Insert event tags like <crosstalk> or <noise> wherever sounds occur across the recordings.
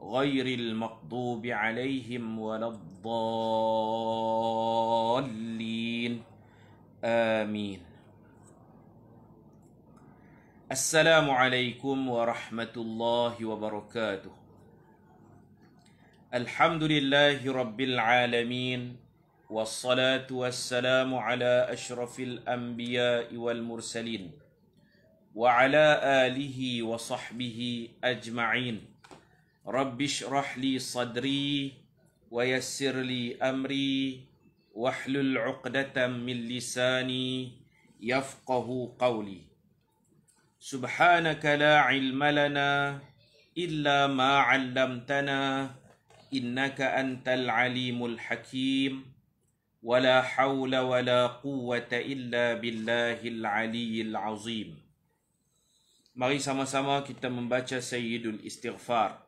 غير المقضوب عليهم ولا الضالين آمين السلام عليكم ورحمة الله وبركاته الحمد لله رب العالمين والصلاة والسلام على أشرف الأنبياء والمرسلين وعلى آله وصحبه أجمعين رب اشرح لي صدري ويسر لي امري واحلل عقدة من لساني يفقه قولي سبحانك لا علم لنا الا ما علمتنا انك انت العليم الحكيم ولا حول ولا قوة الا بالله العلي العظيم Mari sama-sama kita membaca Sayyidul Istighfar.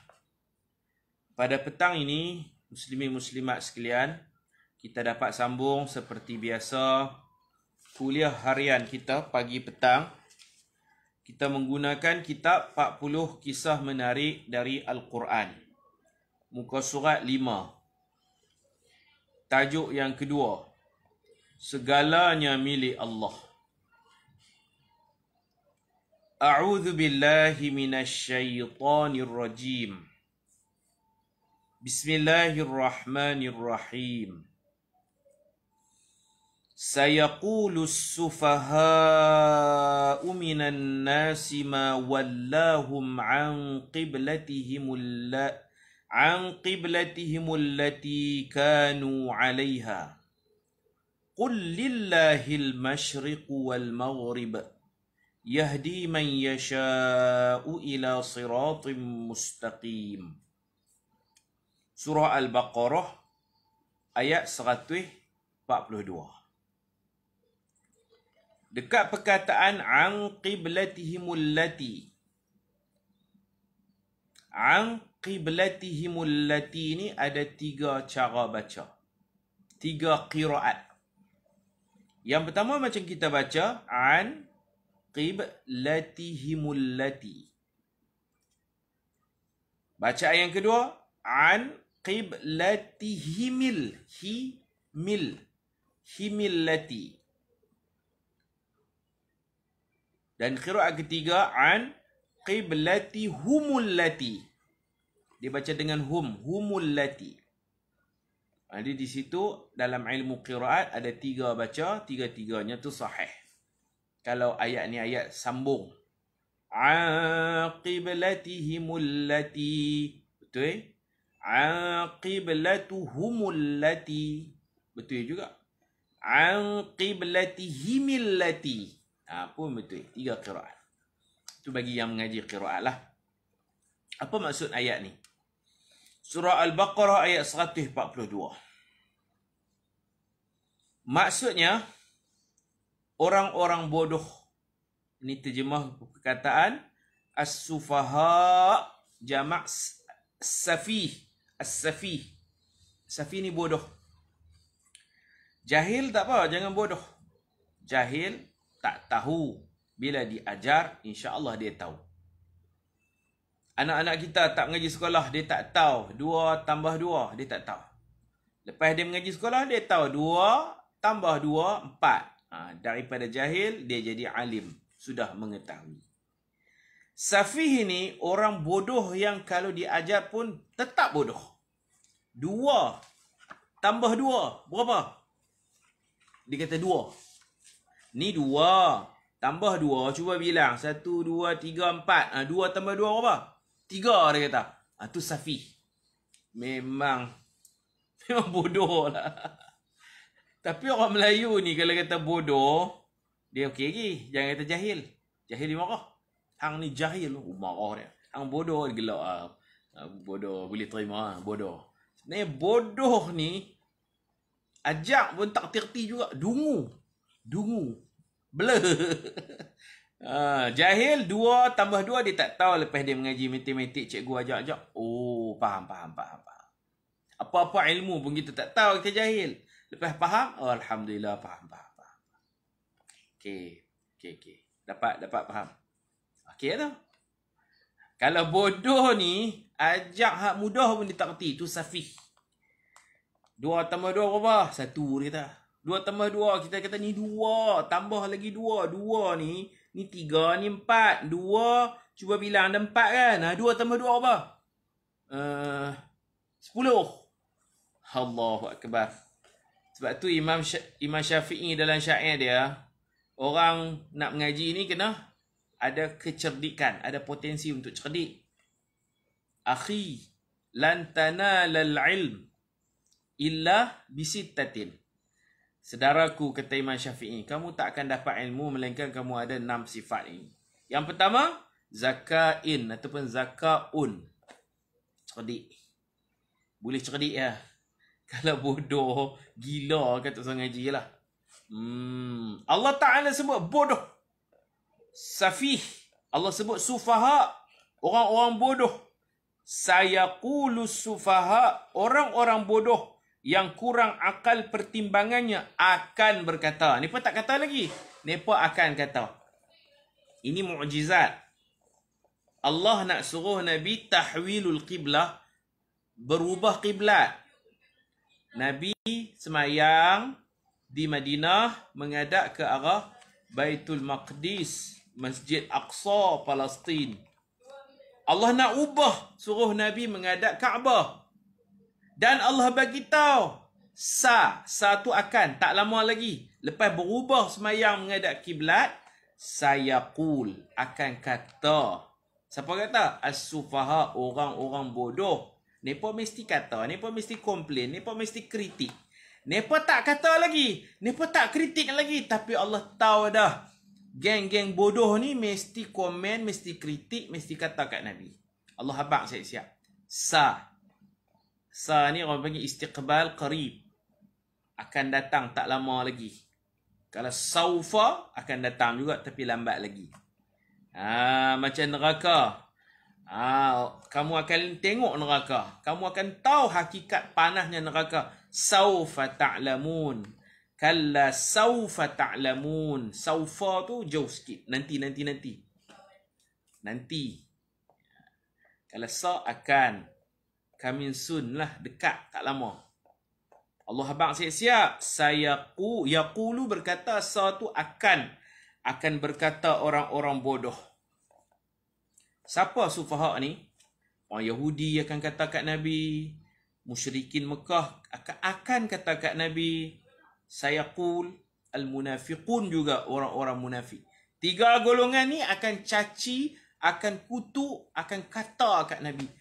Pada petang ini, muslimin muslimat sekalian, kita dapat sambung seperti biasa kuliah harian kita pagi petang. Kita menggunakan kitab 40 kisah menarik dari Al-Quran. Muka surat 5. Tajuk yang kedua. Segalanya milik Allah. A'udzu billahi minasy syaithanir rajim. بسم الله الرحمن الرحيم سيقول السفهاء من الناس ما ولاهم عن قبلتهم عن قبلتهم التي كانوا عليها قل لله المشرق والمغرب يهدي من يشاء إلى صراط مستقيم Surah Al-Baqarah ayat 142. Dekat perkataan an qiblatihimul lati. An qiblatihimul lati ni ada tiga cara baca. Tiga qiraat. Yang pertama macam kita baca an qiblatihimul lati. Bacaan yang kedua an qiblati himil hi mil lati dan qiraat ketiga an qiblati lati dibaca dengan hum humul lati ha, jadi di situ dalam ilmu qiraat ada tiga baca tiga-tiganya tu sahih kalau ayat ni ayat sambung aqiblatihimullati betul eh? aqiblatuhumullati betul juga aqiblatihimillati ha pun betul tiga qiraat tu bagi yang mengaji qiraat lah apa maksud ayat ni surah al-baqarah ayat 142 maksudnya orang-orang bodoh ini terjemah perkataan as-sufaha jamak safih As-safi. Safi ni bodoh. Jahil tak apa, jangan bodoh. Jahil tak tahu. Bila diajar, insya-Allah dia tahu. Anak-anak kita tak mengaji sekolah, dia tak tahu. Dua tambah dua, dia tak tahu. Lepas dia mengaji sekolah, dia tahu. Dua tambah dua, empat. Ha, daripada jahil, dia jadi alim. Sudah mengetahui. Safih ini orang bodoh yang kalau diajar pun tetap bodoh. Dua. Tambah dua. Berapa? Dia kata dua. Ni dua. Tambah dua. Cuba bilang. Satu, dua, tiga, empat. Ha, dua tambah dua berapa? Tiga dia kata. Ha, tu Safih. Memang. <laughs> Memang bodoh lah. Tapi orang Melayu ni kalau kata bodoh. Dia okey lagi. Jangan kata jahil. Jahil dia marah. Ang ni jahil. Oh, marah dia. Hang bodoh. Dia gelap. Uh, ah. ah, bodoh. Boleh terima. Uh, bodoh. Sebenarnya bodoh ni. Ajak pun tak terti juga. Dungu. Dungu. Bela. <laughs> uh, jahil. Dua tambah dua. Dia tak tahu lepas dia mengaji matematik. Cikgu ajak-ajak. Oh. Faham. Faham. Faham. faham. Apa-apa ilmu pun kita tak tahu. Kita jahil. Lepas faham. Oh, Alhamdulillah. Faham. Faham. faham. Okay. Okay. Okay. Dapat. Dapat faham sakit tau. Kalau bodoh ni, ajak hak mudah pun dia tak kerti. Itu safih. Dua tambah dua berapa? Satu dia kata. Dua tambah dua. Kita kata ni dua. Tambah lagi dua. Dua ni. Ni tiga. Ni empat. Dua. Cuba bilang ada empat kan. Ha, dua tambah dua berapa? Uh, sepuluh. Allahu Akbar. Sebab tu Imam Imam Syafi'i dalam syair dia. Orang nak mengaji ni kena ada kecerdikan, ada potensi untuk cerdik. Akhi, lantana lal ilm illa bisittatin. Sedaraku kata Imam Syafi'i, kamu tak akan dapat ilmu melainkan kamu ada enam sifat ini. Yang pertama, zakain ataupun zakaun. Cerdik. Boleh cerdik ya. <laughs> Kalau bodoh, gila kata sang ngaji lah. Hmm. Allah Ta'ala sebut bodoh safih Allah sebut sufaha orang-orang bodoh saya qulu sufaha orang-orang bodoh yang kurang akal pertimbangannya akan berkata ni pun tak kata lagi ni pun akan kata ini mukjizat Allah nak suruh nabi tahwilul qiblah berubah kiblat nabi semayang di Madinah menghadap ke arah Baitul Maqdis Masjid Aqsa Palestin. Allah nak ubah suruh Nabi menghadap Kaabah. Dan Allah bagi tahu sa satu akan tak lama lagi lepas berubah semayang menghadap kiblat saya qul akan kata siapa kata as-sufaha orang-orang bodoh ni Nepo mesti kata, ni Nepo mesti komplain, ni Nepo mesti kritik. ni Nepo tak kata lagi, ni Nepo tak kritik lagi. Tapi Allah tahu dah, geng-geng bodoh ni mesti komen, mesti kritik, mesti kata kat Nabi. Allah habaq Saya siap Sa. Sa ni orang panggil istiqbal qarib. Akan datang tak lama lagi. Kalau saufa akan datang juga tapi lambat lagi. Ha, macam neraka. Ha, kamu akan tengok neraka. Kamu akan tahu hakikat panahnya neraka. Saufa ta'lamun kalla saufa ta'lamun saufa tu jauh sikit nanti nanti nanti nanti kalla sa akan coming sun lah dekat tak lama Allah habaq siap siap ku yaqulu berkata sa tu akan akan berkata orang-orang bodoh siapa sufaha ni orang Yahudi akan kata kat Nabi musyrikin Mekah akan akan kata kat Nabi saya sayaqul al-munafiqun juga orang-orang munafik. Tiga golongan ni akan caci, akan kutuk, akan kata kat Nabi.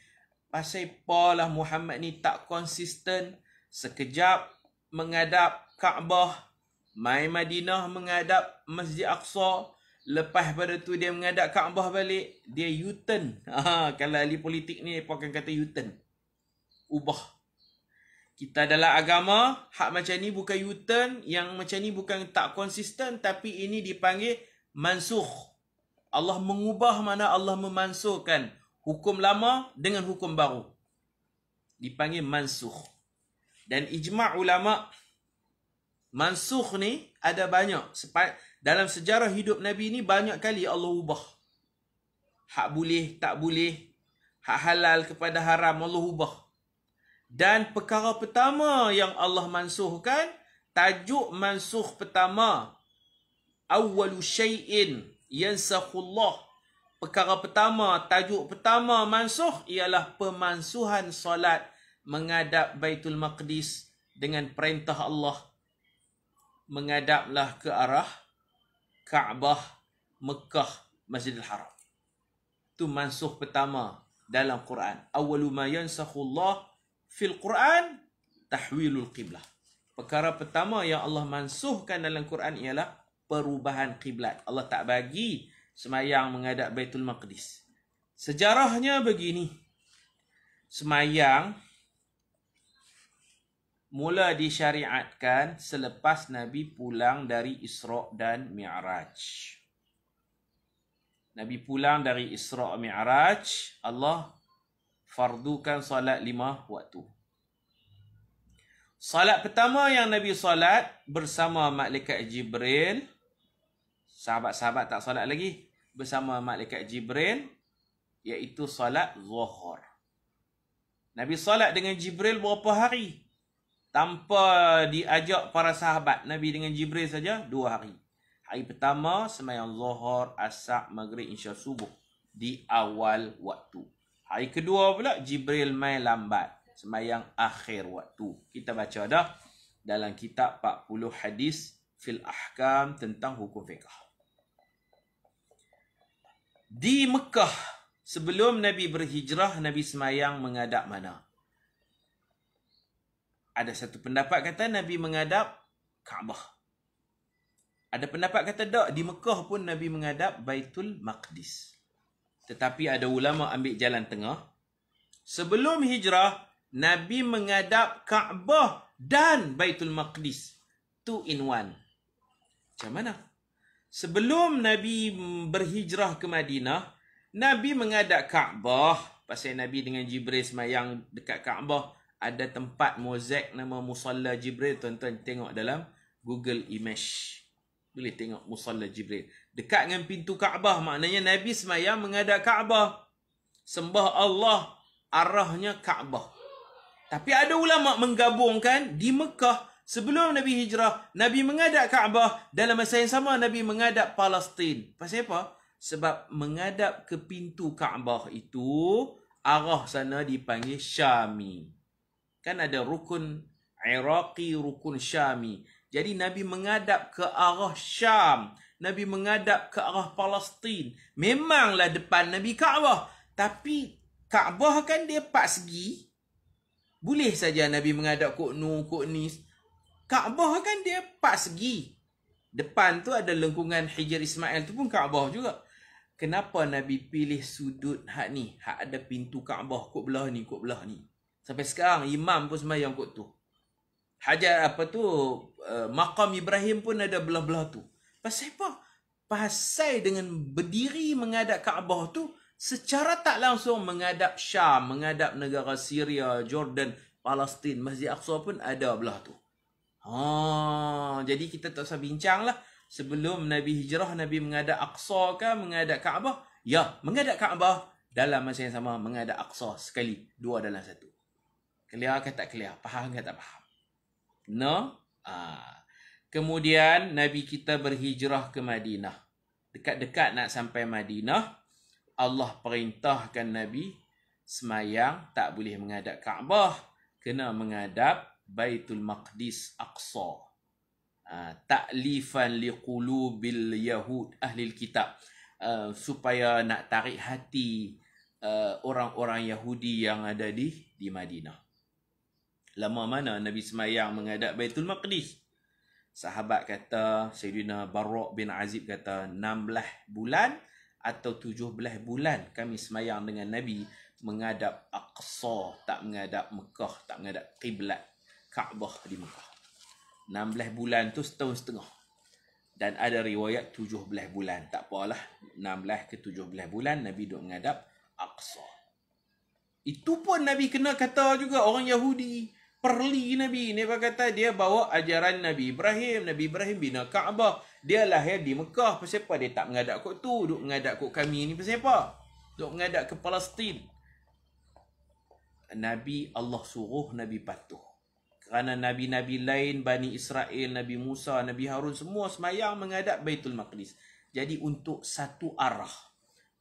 Pasal polah Muhammad ni tak konsisten. Sekejap mengadap Kaabah. Mai Madinah mengadap Masjid Aqsa. Lepas pada tu dia mengadap Kaabah balik. Dia U-turn. <laughs> Ha, kalau ahli politik ni, apa akan kata U-turn? Ubah kita adalah agama hak macam ni bukan U-turn yang macam ni bukan tak konsisten tapi ini dipanggil mansuh Allah mengubah mana Allah memansuhkan hukum lama dengan hukum baru dipanggil mansuh dan ijma' ulama mansuh ni ada banyak dalam sejarah hidup Nabi ni banyak kali Allah ubah hak boleh tak boleh hak halal kepada haram Allah ubah dan perkara pertama yang Allah mansuhkan, tajuk mansuh pertama, awalu syai'in yansakullah. Perkara pertama, tajuk pertama mansuh ialah pemansuhan solat mengadap Baitul Maqdis dengan perintah Allah. mengadaplah ke arah Kaabah, Mekah, Masjidil Haram. Itu mansuh pertama dalam Quran. Awalu ma yansakullah yansakullah fil Quran tahwilul qiblah. Perkara pertama yang Allah mansuhkan dalam Quran ialah perubahan kiblat. Allah tak bagi semayang menghadap Baitul Maqdis. Sejarahnya begini. Semayang mula disyariatkan selepas Nabi pulang dari Isra' dan Mi'raj. Nabi pulang dari Isra' Mi'raj, Allah fardukan solat lima waktu. Salat pertama yang Nabi salat bersama Malaikat Jibril. Sahabat-sahabat tak salat lagi. Bersama Malaikat Jibril. Iaitu salat zuhur. Nabi salat dengan Jibril berapa hari? Tanpa diajak para sahabat. Nabi dengan Jibril saja dua hari. Hari pertama, semayang zuhur, asak, maghrib, insya subuh. Di awal waktu. Hari kedua pula Jibril mai lambat semayang akhir waktu. Kita baca dah dalam kitab 40 hadis fil ahkam tentang hukum fiqh. Di Mekah sebelum Nabi berhijrah Nabi semayang mengadap mana? Ada satu pendapat kata Nabi mengadap Kaabah. Ada pendapat kata tak di Mekah pun Nabi mengadap Baitul Maqdis. Tetapi ada ulama ambil jalan tengah. Sebelum hijrah, Nabi mengadap Kaabah dan Baitul Maqdis. Two in one. Macam mana? Sebelum Nabi berhijrah ke Madinah, Nabi mengadap Kaabah. Pasal Nabi dengan Jibril semayang dekat Kaabah. Ada tempat mozek nama Musalla Jibril. Tuan-tuan tengok dalam Google Image. Boleh tengok Musalla Jibril dekat dengan pintu Kaabah maknanya Nabi semaya mengadak Kaabah sembah Allah arahnya Kaabah tapi ada ulama menggabungkan di Mekah sebelum Nabi hijrah Nabi mengadak Kaabah dalam masa yang sama Nabi mengadak Palestin pasal apa sebab mengadap ke pintu Kaabah itu arah sana dipanggil Syami kan ada rukun Iraqi rukun Syami jadi Nabi mengadap ke arah Syam Nabi mengadap ke arah Palestin. Memanglah depan Nabi Kaabah. Tapi Kaabah kan dia empat segi. Boleh saja Nabi mengadap kok Nu, kok Nis. Kaabah kan dia empat segi. Depan tu ada lengkungan Hijr Ismail tu pun Kaabah juga. Kenapa Nabi pilih sudut hak ni? Hak ada pintu Kaabah kok belah ni, kok belah ni. Sampai sekarang imam pun sembahyang kok tu. Hajar apa tu? Uh, makam Ibrahim pun ada belah-belah tu. Pasal apa? Pasal dengan berdiri mengadap Kaabah tu secara tak langsung mengadap Syam, mengadap negara Syria, Jordan, Palestin, Masjid Aqsa pun ada belah tu. Ha, jadi kita tak usah bincang lah. Sebelum Nabi hijrah, Nabi mengadap Aqsa ke mengadap Kaabah? Ya, mengadap Kaabah dalam masa yang sama mengadap Aqsa sekali. Dua dalam satu. Clear ke tak clear? Faham ke tak faham? No? Ah. Kemudian Nabi kita berhijrah ke Madinah. Dekat-dekat nak sampai Madinah, Allah perintahkan Nabi semayang tak boleh menghadap Kaabah, kena menghadap Baitul Maqdis Aqsa. Uh, taklifan liqulubil yahud ahli kitab. Uh, supaya nak tarik hati ah, orang-orang uh, Yahudi yang ada di di Madinah. Lama mana Nabi semayang menghadap Baitul Maqdis? Sahabat kata, Sayyidina Barok bin Azib kata, 16 bulan atau 17 bulan kami semayang dengan Nabi menghadap Aqsa, tak menghadap Mekah, tak menghadap Qiblat, Kaabah di Mekah. 16 bulan tu setahun setengah. Dan ada riwayat 17 bulan. Tak apalah. 16 ke 17 bulan Nabi duduk menghadap Aqsa. Itu pun Nabi kena kata juga orang Yahudi perli Nabi. Ini apa kata? Dia bawa ajaran Nabi Ibrahim. Nabi Ibrahim bina Kaabah. Dia lahir di Mekah. Pasal apa? Dia tak mengadap kot tu. Duk mengadap kot kami ni. Pasal apa? Duk mengadap ke Palestin. Nabi Allah suruh Nabi patuh. Kerana Nabi-Nabi lain, Bani Israel, Nabi Musa, Nabi Harun, semua semayang menghadap Baitul Maqdis. Jadi untuk satu arah,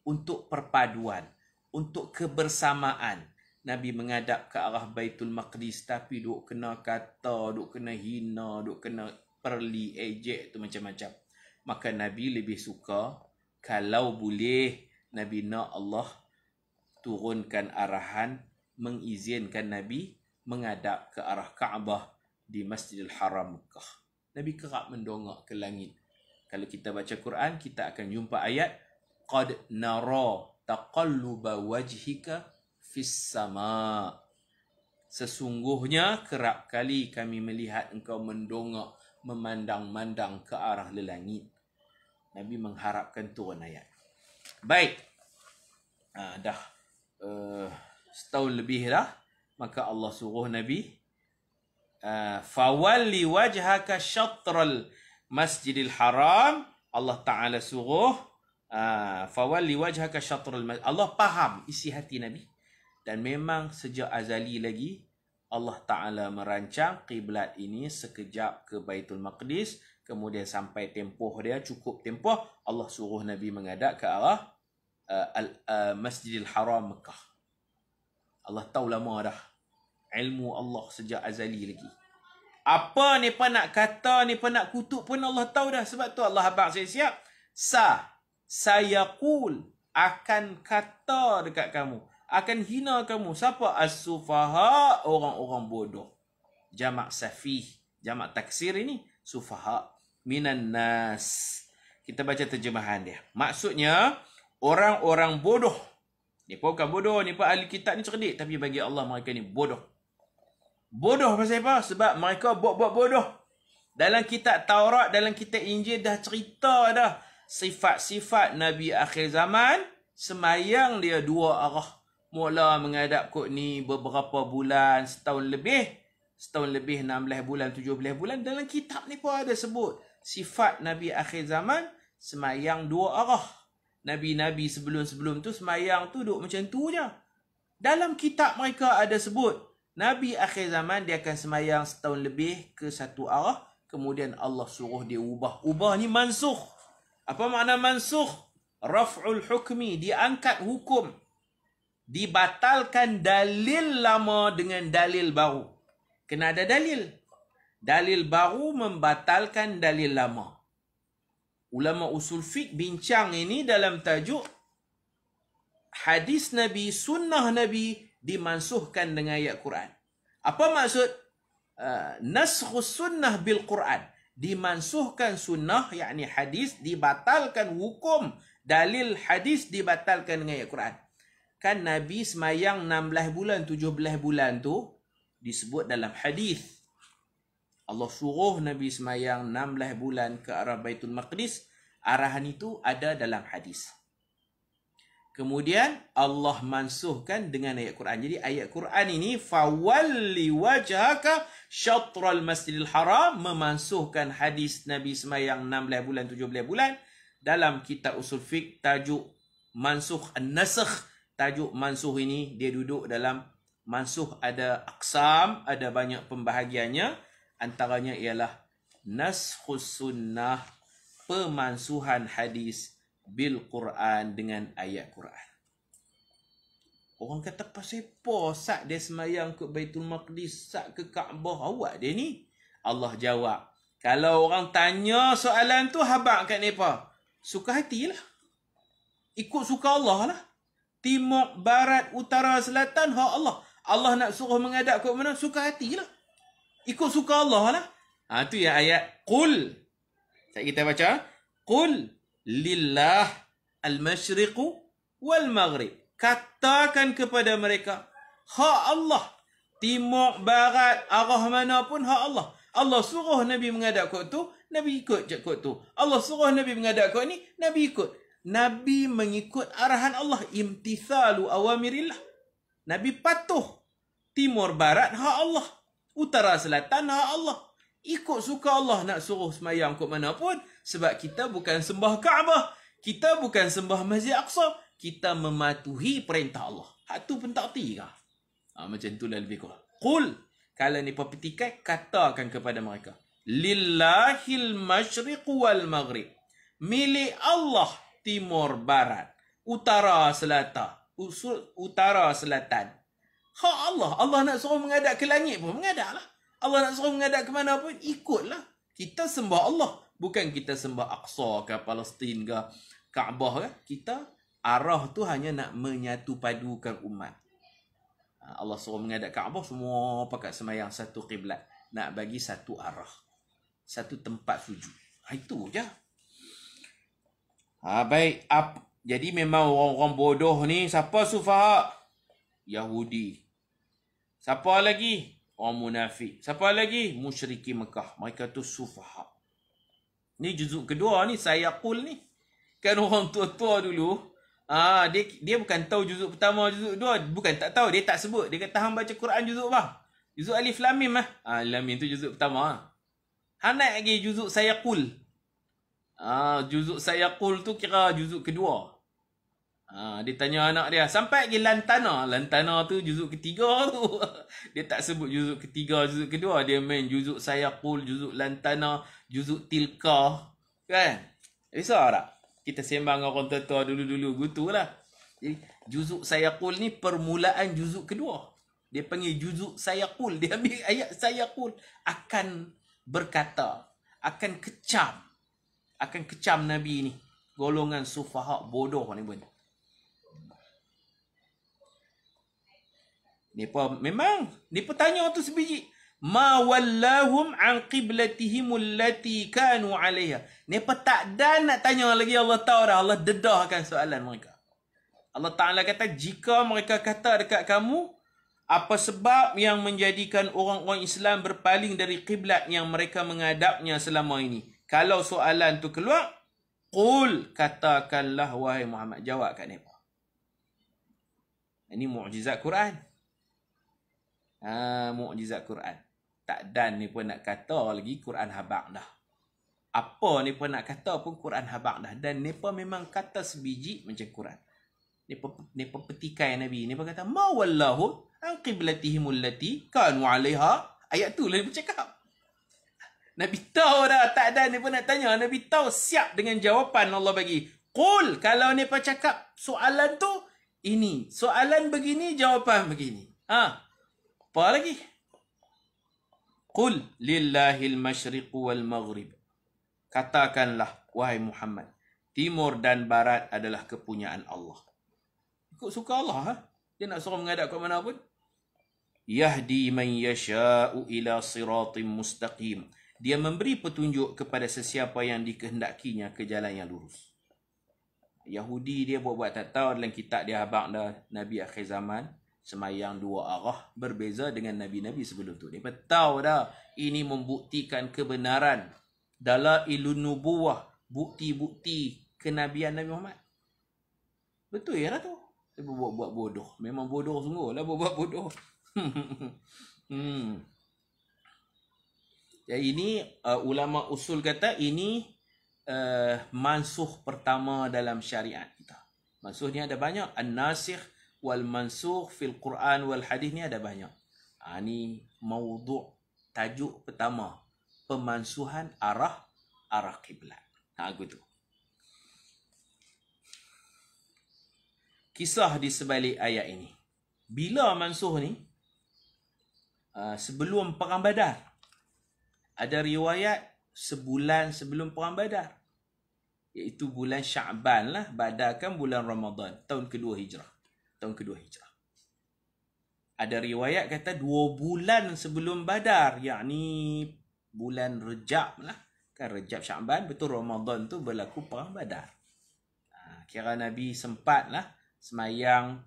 untuk perpaduan, untuk kebersamaan, Nabi mengadap ke arah Baitul Maqdis tapi duk kena kata, duk kena hina, duk kena perli ejek tu macam-macam. Maka Nabi lebih suka kalau boleh Nabi nak Allah turunkan arahan mengizinkan Nabi mengadap ke arah Kaabah di Masjidil Haram Mekah. Nabi kerap mendongak ke langit. Kalau kita baca Quran, kita akan jumpa ayat Qad nara taqalluba wajhika Fis sama, Sesungguhnya kerap kali kami melihat engkau mendongak memandang-mandang ke arah lelangit. Nabi mengharapkan turun ayat. Baik. Ha, dah uh, setahun lebih dah. Maka Allah suruh Nabi. Ah, Fawalli wajhaka syatral masjidil haram. Allah Ta'ala suruh. Ah, Fawalli wajhaka syatral masjidil Allah faham isi hati Nabi. Dan memang sejak azali lagi Allah Ta'ala merancang kiblat ini sekejap ke Baitul Maqdis. Kemudian sampai tempoh dia, cukup tempoh. Allah suruh Nabi mengadak ke arah uh, al, uh, Masjidil Haram Mekah. Allah tahu lama dah. Ilmu Allah sejak azali lagi. Apa ni pun nak kata, ni pun nak kutuk pun Allah tahu dah. Sebab tu Allah Abang saya siap. Sa, saya kul akan kata dekat kamu akan hina kamu. Siapa as-sufaha? Orang-orang bodoh. Jamak safih, jamak taksir ini sufaha minan nas. Kita baca terjemahan dia. Maksudnya orang-orang bodoh. Ni pun bukan bodoh, ni pun ahli kitab ni cerdik tapi bagi Allah mereka ni bodoh. Bodoh pasal apa? Sebab mereka buat-buat bodoh. Dalam kitab Taurat, dalam kitab Injil dah cerita dah sifat-sifat Nabi akhir zaman semayang dia dua arah mula mengadap kot ni beberapa bulan, setahun lebih. Setahun lebih enam belah bulan, tujuh belah bulan. Dalam kitab ni pun ada sebut sifat Nabi akhir zaman semayang dua arah. Nabi-Nabi sebelum-sebelum tu semayang tu duduk macam tu je. Dalam kitab mereka ada sebut Nabi akhir zaman dia akan semayang setahun lebih ke satu arah. Kemudian Allah suruh dia ubah. Ubah ni mansuh. Apa makna mansuh? Raf'ul hukmi. Diangkat hukum dibatalkan dalil lama dengan dalil baru. Kena ada dalil. Dalil baru membatalkan dalil lama. Ulama usul fiqh bincang ini dalam tajuk hadis Nabi, sunnah Nabi dimansuhkan dengan ayat Quran. Apa maksud? Uh, sunnah bil Quran. Dimansuhkan sunnah, yakni hadis, dibatalkan hukum. Dalil hadis dibatalkan dengan ayat Quran kan Nabi semayang 16 bulan, 17 bulan tu disebut dalam hadis. Allah suruh Nabi semayang 16 bulan ke arah Baitul Maqdis. Arahan itu ada dalam hadis. Kemudian Allah mansuhkan dengan ayat Quran. Jadi ayat Quran ini fawalli wajhaka syatral masjidil haram memansuhkan hadis Nabi semayang 16 bulan 17 bulan dalam kitab usul fiqh tajuk mansuh an-nasakh tajuk mansuh ini dia duduk dalam mansuh ada aksam, ada banyak pembahagiannya. Antaranya ialah naskhus sunnah pemansuhan hadis bil Quran dengan ayat Quran. Orang kata pasipo sak dia semayang ke Baitul Maqdis, sak ke Kaabah awak dia ni. Allah jawab, kalau orang tanya soalan tu habaq kat depa. Suka hatilah. Ikut suka Allah lah timur, barat, utara, selatan, Ha Allah. Allah nak suruh mengadap ke mana? Suka hati lah. Ikut suka Allah lah. Ha, tu yang ayat Qul. Sekejap kita baca. Ha. Qul lillah al-mashriqu wal-maghrib. Katakan kepada mereka. Ha Allah. Timur, barat, arah mana pun Ha Allah. Allah suruh Nabi mengadap kot tu, Nabi ikut je kot tu. Allah suruh Nabi mengadap kot ni, Nabi ikut. Nabi mengikut arahan Allah imtithalu awamirillah. Nabi patuh timur barat ha Allah, utara selatan ha Allah. Ikut suka Allah nak suruh semayang kat mana pun sebab kita bukan sembah Kaabah, kita bukan sembah Masjid Aqsa, kita mematuhi perintah Allah. Hak tu pun tak tertikah. Ha, macam itulah lebih kurang. Qul kalau ni petikai, katakan kepada mereka. Lillahil masyriq wal maghrib. Milik Allah timur barat utara selatan usul utara selatan Ha Allah Allah nak suruh mengadap ke langit pun mengadaplah Allah nak suruh mengadap ke mana pun ikutlah kita sembah Allah bukan kita sembah Aqsa ke Palestin ke Kaabah ke kita arah tu hanya nak menyatu padukan umat ha, Allah suruh mengadap Kaabah semua pakat semayang satu kiblat nak bagi satu arah satu tempat sujud ha, itu je Ha, baik. Up. Jadi memang orang-orang bodoh ni. Siapa sufaha? Yahudi. Siapa lagi? Orang munafik. Siapa lagi? Musyriki Mekah. Mereka tu sufaha. Ni juzuk kedua ni. Saya kul ni. Kan orang tua-tua dulu. Ah, ha, dia dia bukan tahu juzuk pertama, juzuk kedua. Bukan tak tahu. Dia tak sebut. Dia kata, Han baca Quran juzuk bang. Juzuk Alif Lamim lah. Eh. Ha, Lamim tu juzuk pertama lah. Ha. Hanat lagi juzuk saya kul. Ah, uh, juzuk saya kul tu kira juzuk kedua. Ah, uh, dia tanya anak dia, sampai ke lantana? Lantana tu juzuk ketiga tu. <laughs> dia tak sebut juzuk ketiga, juzuk kedua. Dia main juzuk saya kul, juzuk lantana, juzuk tilka. Kan? Bisa tak? Kita sembang dengan orang tua dulu-dulu. Gitu lah. Jadi, juzuk saya kul ni permulaan juzuk kedua. Dia panggil juzuk saya kul. Dia ambil ayat saya kul. Akan berkata. Akan kecam akan kecam Nabi ni. Golongan sufahak bodoh ni pun. Mereka memang. Mereka tanya tu sebiji. Ma wallahum an qiblatihim allati kanu alaiha. Mereka tak ada nak tanya lagi Allah tahu dah. Allah dedahkan soalan mereka. Allah Ta'ala kata, jika mereka kata dekat kamu, apa sebab yang menjadikan orang-orang Islam berpaling dari kiblat yang mereka mengadapnya selama ini? kalau soalan tu keluar, Qul katakanlah wahai Muhammad. Jawab kat mereka. Ini mu'jizat Quran. Ha, mu'jizat Quran. Tak dan ni pun nak kata lagi Quran habak dah. Apa ni pun nak kata pun Quran habak dah. Dan ni pun memang kata sebiji macam Quran. Ni Mereka petikai Nabi. Mereka kata, Ma wallahu an qiblatihimul lati kanu alaiha. Ayat tu lah dia bercakap. Nabi tahu dah tak ada ni pun nak tanya. Nabi tahu siap dengan jawapan Allah bagi. Qul kalau ni pun cakap soalan tu ini. Soalan begini jawapan begini. Ha. Apa lagi? Qul lillahi al-masyriq wal maghrib. Katakanlah wahai Muhammad, timur dan barat adalah kepunyaan Allah. Ikut suka Allah ha? Dia nak suruh mengadap ke mana pun. Yahdi man yasha'u ila siratin mustaqim. Dia memberi petunjuk kepada sesiapa yang dikehendakinya ke jalan yang lurus. Yahudi dia buat-buat tak tahu dalam kitab dia habak dah Nabi akhir zaman. Semayang dua arah berbeza dengan Nabi-Nabi sebelum tu. Dia tahu dah ini membuktikan kebenaran dalam ilu nubuah bukti-bukti kenabian Nabi Muhammad. Betul ya lah tu. Dia buat-buat bodoh. Memang bodoh sungguh lah buat-buat bodoh. <laughs> hmm. Ya ini uh, ulama usul kata ini uh, mansuh pertama dalam syariat kita. Mansuh ni ada banyak an-nasikh wal mansuh fil Quran wal hadis ni ada banyak. Ha, ini mauduk tajuk pertama pemansuhan arah arah kiblat. Ha gitu. Kisah di sebalik ayat ini. Bila mansuh ni uh, sebelum perang Badar ada riwayat sebulan sebelum perang Badar. Iaitu bulan Syaban lah. Badar kan bulan Ramadan. Tahun kedua hijrah. Tahun kedua hijrah. Ada riwayat kata dua bulan sebelum Badar. yakni bulan Rejab lah. Kan Rejab Syaban. Betul Ramadan tu berlaku perang Badar. Ha, kira Nabi sempat lah semayang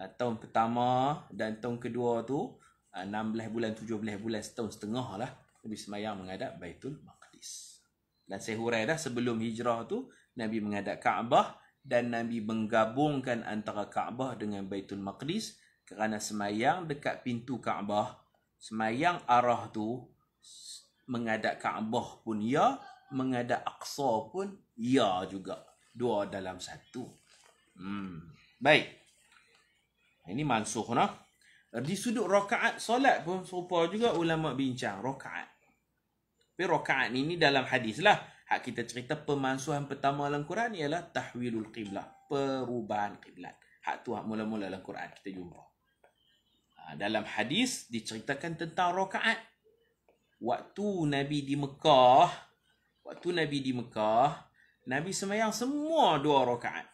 uh, tahun pertama dan tahun kedua tu uh, ha, 16 bulan, 17 bulan, setahun setengah lah Nabi semayang menghadap Baitul Maqdis. Dan saya hurai dah sebelum hijrah tu Nabi menghadap Kaabah dan Nabi menggabungkan antara Kaabah dengan Baitul Maqdis kerana semayang dekat pintu Kaabah. Semayang arah tu menghadap Kaabah pun ya, menghadap Aqsa pun ya juga. Dua dalam satu. Hmm. Baik. Ini mansuh nak Di sudut rakaat solat pun serupa juga ulama bincang rokaat tapi rakaat ini dalam hadis lah. Hak kita cerita pemansuhan pertama dalam Quran ialah tahwilul qiblah. Perubahan qiblat. Hak tu hak mula-mula dalam Quran kita jumpa. Ha, dalam hadis diceritakan tentang rakaat. Waktu Nabi di Mekah. Waktu Nabi di Mekah. Nabi semayang semua dua rakaat.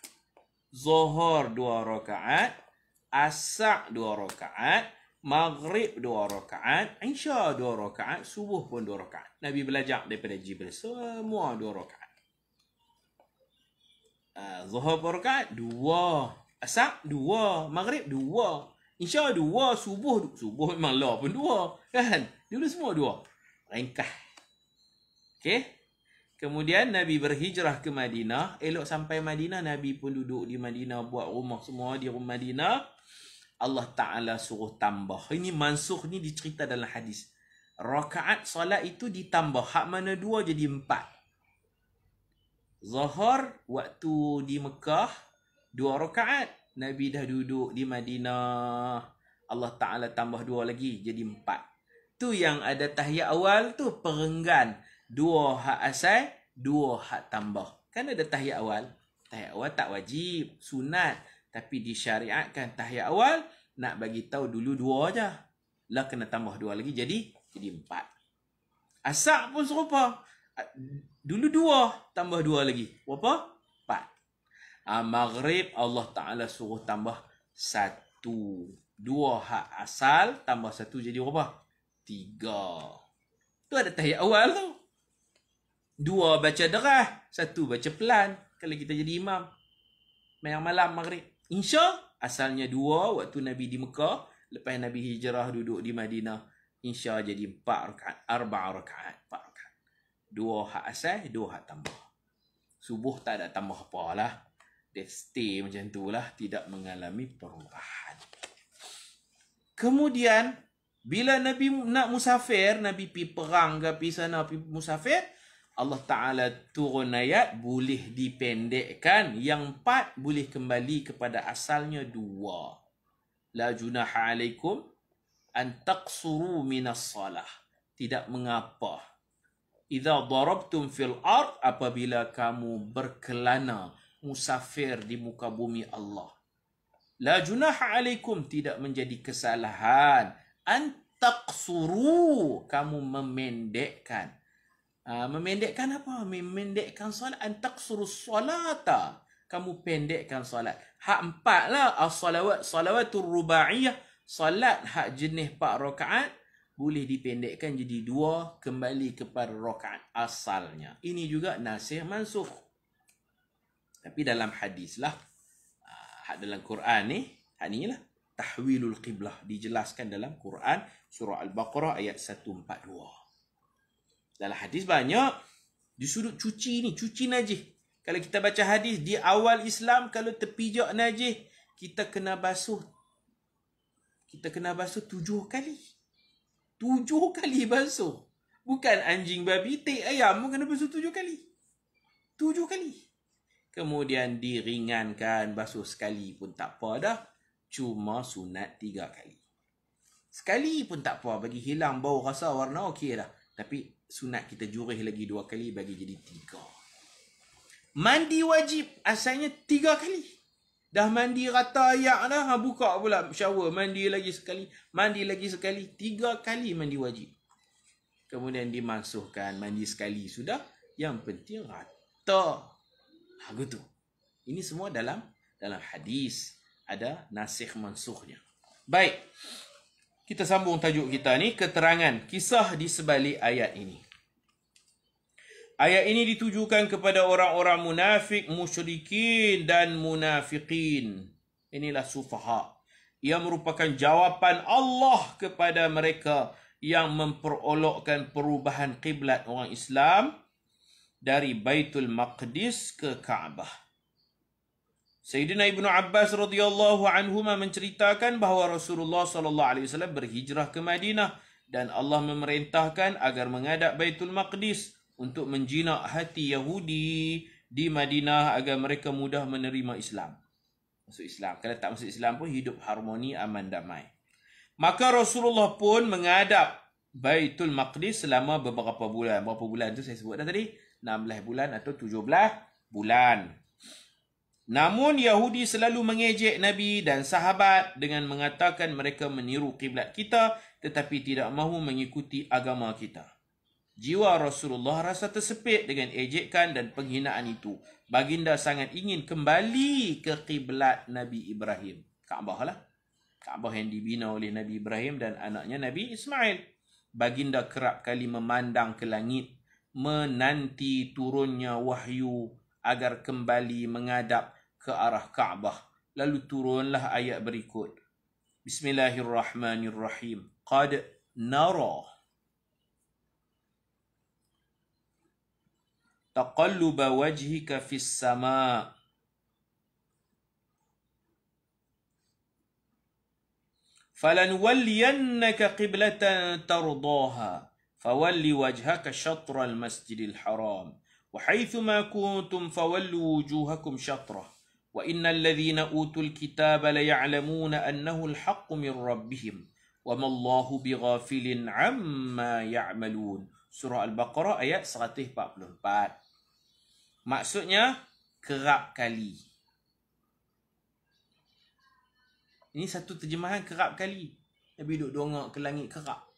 Zohor dua rakaat. Asak dua rakaat. Maghrib dua rakaat, Isya dua rakaat, subuh pun dua rakaat. Nabi belajar daripada Jibril semua dua rakaat. Ah, Zuhur dua rakaat, dua. asar dua. Maghrib, dua. Isya, dua. Subuh, dua, subuh memang lah pun dua. Kan? Dulu semua dua. Ringkah. Okay? Kemudian Nabi berhijrah ke Madinah. Elok sampai Madinah, Nabi pun duduk di Madinah buat rumah semua di rumah Madinah. Allah Ta'ala suruh tambah. Ini mansuh ni dicerita dalam hadis. Rakaat solat itu ditambah. Hak mana dua jadi empat. Zahar waktu di Mekah. Dua rakaat. Nabi dah duduk di Madinah. Allah Ta'ala tambah dua lagi jadi empat. Tu yang ada tahiyat awal tu perenggan. Dua hak asal, dua hak tambah. Kan ada tahiyat awal. Tahiyat awal tak wajib. Sunat. Tapi disyariatkan tahiyat awal nak bagi tahu dulu dua aja. Lah kena tambah dua lagi jadi jadi empat. Asak pun serupa. Dulu dua tambah dua lagi. Berapa? Empat. Ah, maghrib Allah Ta'ala suruh tambah satu. Dua hak asal tambah satu jadi berapa? Tiga. Tu ada tahiyat awal tu. Dua baca derah. Satu baca pelan. Kalau kita jadi imam. Yang malam maghrib. Insya asalnya dua waktu Nabi di Mekah. Lepas Nabi hijrah duduk di Madinah. Insya jadi empat rakaat. Arba'a rakaat. Empat rakaat. Dua hak asal, dua hak tambah. Subuh tak ada tambah apa lah. Dia stay macam tu lah. Tidak mengalami perubahan. Kemudian, bila Nabi nak musafir, Nabi pi perang ke pi sana, pi musafir, Allah Ta'ala turun ayat boleh dipendekkan. Yang empat boleh kembali kepada asalnya dua. La junaha alaikum antaqsuru minas salah. Tidak mengapa. Iza darabtum fil ard apabila kamu berkelana musafir di muka bumi Allah. La junaha alaikum tidak menjadi kesalahan. Antaqsuru kamu memendekkan. Ah, memendekkan apa? Memendekkan solat. Antak suruh solata. Kamu pendekkan solat. Hak empat lah. As-salawat. Salawatul ruba'iyah. Solat hak jenis pak rokaat boleh dipendekkan jadi dua kembali kepada rokaat asalnya. Ini juga nasih mansuh. Tapi dalam hadis lah. Ah, hak dalam Quran ni. Hak ni lah. Tahwilul Qiblah. Dijelaskan dalam Quran surah Al-Baqarah ayat 142. Dalam hadis banyak di sudut cuci ni, cuci najis. Kalau kita baca hadis di awal Islam kalau terpijak najis, kita kena basuh. Kita kena basuh tujuh kali. Tujuh kali basuh. Bukan anjing babi, teh ayam pun kena basuh tujuh kali. Tujuh kali. Kemudian diringankan basuh sekali pun tak apa dah. Cuma sunat tiga kali. Sekali pun tak apa bagi hilang bau rasa warna okey dah. Tapi sunat kita jurih lagi dua kali bagi jadi tiga. Mandi wajib asalnya tiga kali. Dah mandi rata ayak dah, ha, buka pula shower, mandi lagi sekali, mandi lagi sekali, tiga kali mandi wajib. Kemudian dimansuhkan, mandi sekali sudah, yang penting rata. Ha, gitu. Ini semua dalam dalam hadis, ada nasih mansuhnya. Baik kita sambung tajuk kita ni keterangan kisah di sebalik ayat ini. Ayat ini ditujukan kepada orang-orang munafik, musyrikin dan munafiqin. Inilah sufaha. Ia merupakan jawapan Allah kepada mereka yang memperolokkan perubahan kiblat orang Islam dari Baitul Maqdis ke Kaabah. Sayyidina Ibnu Abbas radhiyallahu anhu menceritakan bahawa Rasulullah sallallahu alaihi wasallam berhijrah ke Madinah dan Allah memerintahkan agar mengadap Baitul Maqdis untuk menjinak hati Yahudi di Madinah agar mereka mudah menerima Islam. Masuk Islam. Kalau tak masuk Islam pun hidup harmoni, aman, damai. Maka Rasulullah pun mengadap Baitul Maqdis selama beberapa bulan. Berapa bulan tu saya sebut dah tadi? 16 bulan atau 17 bulan. Namun Yahudi selalu mengejek Nabi dan sahabat dengan mengatakan mereka meniru kiblat kita tetapi tidak mahu mengikuti agama kita. Jiwa Rasulullah rasa tersepit dengan ejekan dan penghinaan itu. Baginda sangat ingin kembali ke kiblat Nabi Ibrahim. Kaabah lah. Kaabah yang dibina oleh Nabi Ibrahim dan anaknya Nabi Ismail. Baginda kerap kali memandang ke langit menanti turunnya wahyu agar kembali menghadap ke arah Kaabah. Lalu turunlah ayat berikut. Bismillahirrahmanirrahim. Qad nara تقلب وجهك في السماء فلنولينك قبلة ترضاها فولي وجهك شطر المسجد الحرام وحيثما كنتم فولوا وجوهكم شطره وان الذين اوتوا الكتاب ليعلمون انه الحق من ربهم وما الله بغافل عما يعملون سوره البقره ايه 144 maksudnya kerap kali ini satu terjemahan kerap kali nabi duk dongak ke langit kerap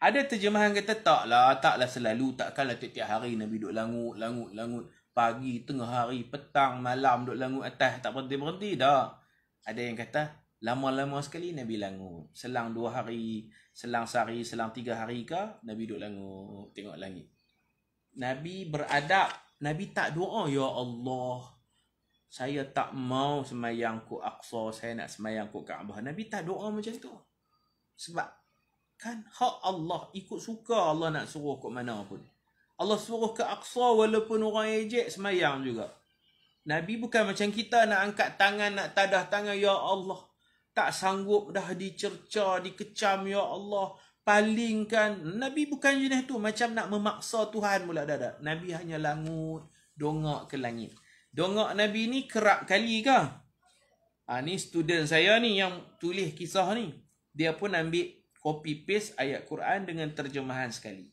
ada terjemahan kata tak lah selalu, takkanlah tiap-tiap hari Nabi duduk langut, langut, langut. Pagi, tengah hari, petang, malam duduk langut atas, tak berhenti-berhenti dah. Ada yang kata, lama-lama sekali Nabi langut. Selang dua hari, selang sehari, selang tiga hari ke, Nabi duduk langut, tengok langit. Nabi beradab, Nabi tak doa, Ya Allah, saya tak mau semayang ku Aqsa, saya nak semayang ku Kaabah. Nabi tak doa macam tu. Sebab kan hak Allah ikut suka Allah nak suruh ke mana pun Allah suruh ke Aqsa walaupun orang ejek semayang juga Nabi bukan macam kita nak angkat tangan nak tadah tangan ya Allah tak sanggup dah dicerca dikecam ya Allah palingkan Nabi bukan jenis tu macam nak memaksa Tuhan pula dah Nabi hanya langut dongak ke langit dongak Nabi ni kerap kali ke ha, ah, ni student saya ni yang tulis kisah ni dia pun ambil copy paste ayat Quran dengan terjemahan sekali.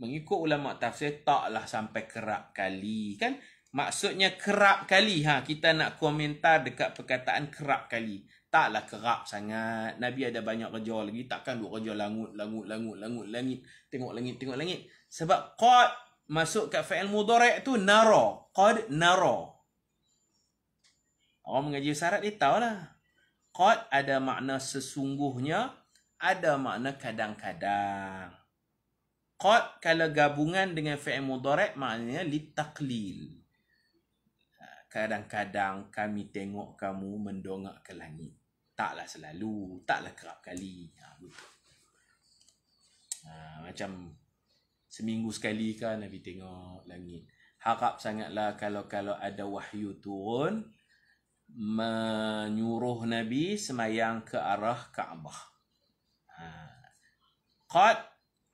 Mengikut ulama tafsir taklah sampai kerap kali kan? Maksudnya kerap kali ha kita nak komentar dekat perkataan kerap kali. Taklah kerap sangat. Nabi ada banyak kerja lagi. Takkan duk kerja langut, langut, langut, langut, langit. Tengok langit, tengok langit. Sebab qad masuk kat fa'il mudhari' tu nara. Qad nara. Orang mengaji syarat dia tahulah. Qad ada makna sesungguhnya ada makna kadang-kadang. Qad kalau gabungan dengan fi'il mudhari' maknanya li taqlil. Ha, kadang-kadang kami tengok kamu mendongak ke langit. Taklah selalu, taklah kerap kali. Ha, ha, macam seminggu sekali kan Nabi tengok langit. Harap sangatlah kalau-kalau ada wahyu turun menyuruh Nabi semayang ke arah Kaabah. Qad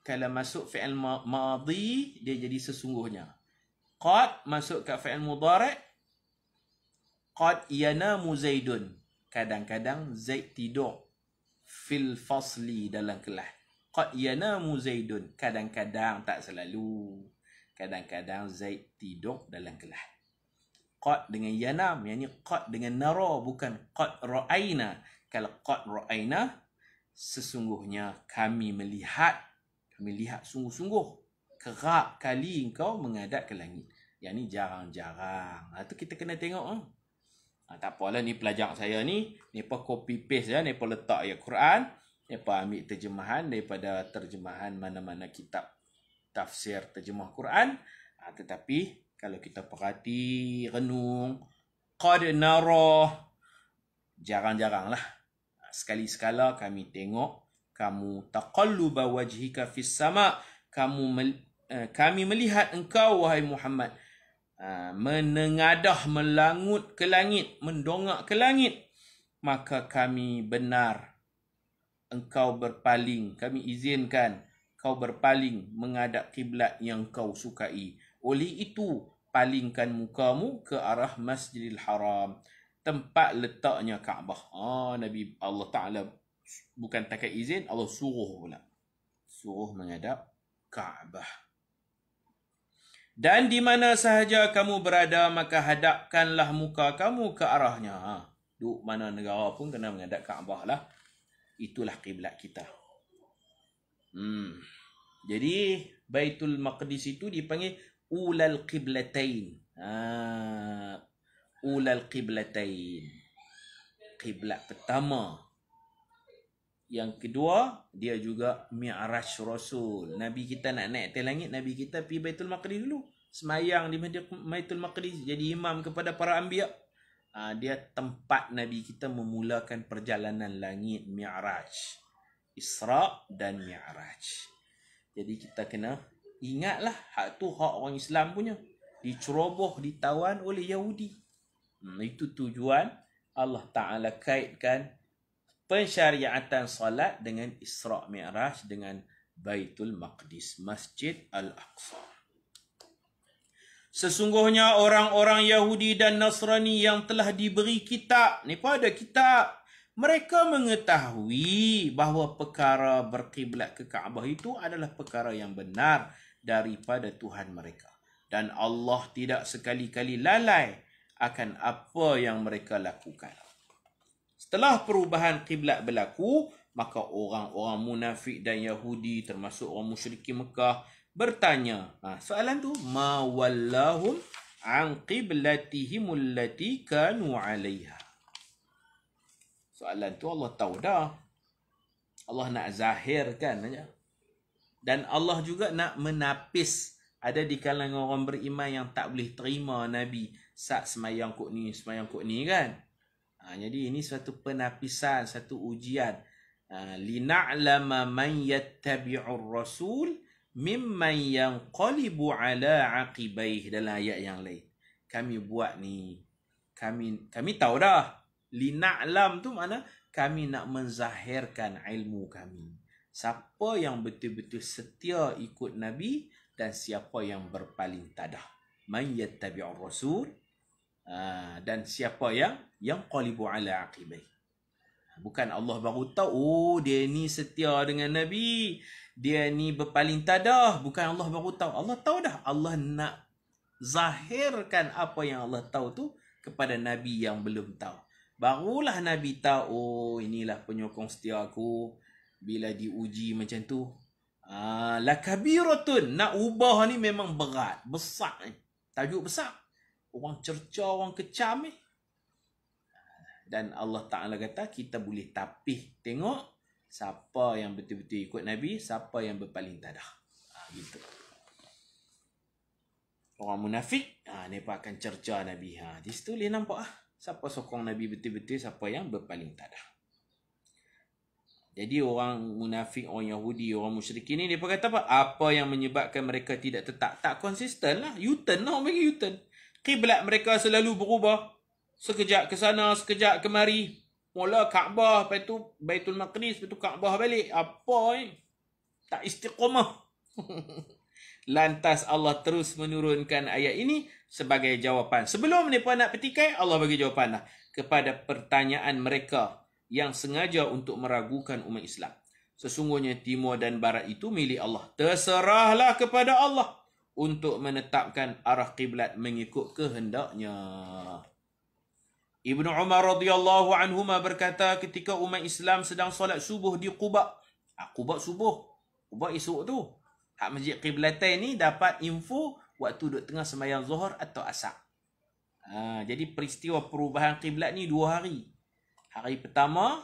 kalau masuk fi'il madhi dia jadi sesungguhnya. Qad masuk ke fi'il mudhari' Qad yanamu Zaidun. Kadang-kadang Zaid tidur fil fasli dalam kelas. Qad yanamu Zaidun. Kadang-kadang tak selalu. Kadang-kadang Zaid tidur dalam kelas. Qad dengan yanam yakni qad dengan nara bukan qad raaina. Kalau qad raaina sesungguhnya kami melihat kami lihat sungguh-sungguh kerap kali engkau mengadap ke langit yang ni jarang-jarang ha, tu kita kena tengok ah ha. tak apalah ni pelajar saya ni ni apa copy paste ya ni apa letak ya Quran ni apa ambil terjemahan daripada terjemahan mana-mana kitab tafsir terjemah Quran ha, tetapi kalau kita perhati renung qad nara jarang-jaranglah sekali-sekala kami tengok kamu taqalluba wajhika fis sama kamu mel, uh, kami melihat engkau wahai Muhammad uh, menengadah melangut ke langit mendongak ke langit maka kami benar engkau berpaling kami izinkan kau berpaling menghadap kiblat yang kau sukai oleh itu palingkan mukamu ke arah Masjidil Haram tempat letaknya Kaabah. Ha, Nabi Allah Ta'ala bukan takkan izin, Allah suruh pula. Suruh menghadap Kaabah. Dan di mana sahaja kamu berada, maka hadapkanlah muka kamu ke arahnya. Ha, duk mana negara pun kena menghadap Kaabah lah. Itulah kiblat kita. Hmm. Jadi, Baitul Maqdis itu dipanggil Ulal Qiblatain. Haa ulal qiblatain Qiblat pertama yang kedua dia juga mi'raj rasul nabi kita nak naik ke langit nabi kita pergi baitul maqdis dulu semayang di baitul maqdis jadi imam kepada para anbiya ah, dia tempat nabi kita memulakan perjalanan langit mi'raj isra dan mi'raj jadi kita kena ingatlah hak tu hak orang Islam punya diceroboh ditawan oleh Yahudi Hmm, itu tujuan Allah Ta'ala kaitkan pensyariatan salat dengan Isra' Mi'raj dengan Baitul Maqdis Masjid Al-Aqsa. Sesungguhnya orang-orang Yahudi dan Nasrani yang telah diberi kitab. Ni pada ada kitab. Mereka mengetahui bahawa perkara berkiblat ke Kaabah itu adalah perkara yang benar daripada Tuhan mereka. Dan Allah tidak sekali-kali lalai akan apa yang mereka lakukan. Setelah perubahan kiblat berlaku, maka orang-orang munafik dan Yahudi termasuk orang musyriki Mekah bertanya. Ha, soalan tu, ma wallahum an qiblatihim allati kanu alaiha. Soalan tu Allah tahu dah. Allah nak zahirkan aja. Dan Allah juga nak menapis ada di kalangan orang beriman yang tak boleh terima Nabi saat semayang kot ni, semayang kot ni kan. Ha, jadi ini suatu penapisan, satu ujian. Ha, Lina'lama man yattabi'ur rasul mimman yanqalibu ala aqibaih dalam ayat yang lain. Kami buat ni. Kami kami tahu dah. Lina'lam tu mana? Kami nak menzahirkan ilmu kami. Siapa yang betul-betul setia ikut Nabi dan siapa yang berpaling tadah. Man yattabi'ur rasul Ah, dan siapa yang yang qalibu ala aqibai bukan Allah baru tahu oh, dia ni setia dengan nabi dia ni berpaling tadah bukan Allah baru tahu Allah tahu dah Allah nak zahirkan apa yang Allah tahu tu kepada nabi yang belum tahu barulah nabi tahu oh, inilah penyokong setia aku bila diuji macam tu ah la kabiratun nak ubah ni memang berat besar ni tajuk besar orang cerca, orang kecam ni. Dan Allah Ta'ala kata kita boleh tapih tengok siapa yang betul-betul ikut Nabi, siapa yang berpaling tadah. Ha, gitu. Orang munafik, ha, ni akan cerca Nabi. Ha, di situ boleh nampak lah. Siapa sokong Nabi betul-betul, siapa yang berpaling tadah. Jadi orang munafik, orang Yahudi, orang musyrik ini, dia kata apa? Apa yang menyebabkan mereka tidak tetap? Tak konsisten lah. U-turn lah. Orang bagi U-turn. Qiblat mereka selalu berubah. Sekejap ke sana, sekejap kemari. Mula Kaabah, lepas tu Baitul Maqdis, lepas tu Kaabah balik. Apa ni? Eh? Tak istiqomah. <laughs> Lantas Allah terus menurunkan ayat ini sebagai jawapan. Sebelum ni puan nak petikai, Allah bagi jawapan lah. Kepada pertanyaan mereka yang sengaja untuk meragukan umat Islam. Sesungguhnya timur dan barat itu milik Allah. Terserahlah kepada Allah untuk menetapkan arah kiblat mengikut kehendaknya. Ibnu Umar radhiyallahu anhu berkata ketika umat Islam sedang solat subuh di Quba. Ha, Quba subuh. Quba esok tu. Hak masjid kiblatain ni dapat info waktu duduk tengah sembahyang zuhur atau asar. Ha, jadi peristiwa perubahan kiblat ni dua hari. Hari pertama